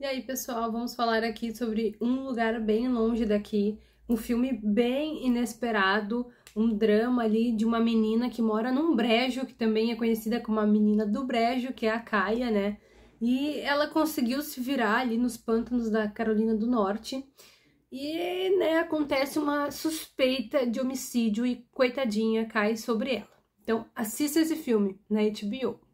E aí, pessoal, vamos falar aqui sobre Um Lugar Bem Longe Daqui, um filme bem inesperado, um drama ali de uma menina que mora num brejo, que também é conhecida como a menina do brejo, que é a Caia, né? E ela conseguiu se virar ali nos pântanos da Carolina do Norte. E, né, acontece uma suspeita de homicídio e coitadinha cai sobre ela. Então, assista esse filme na HBO.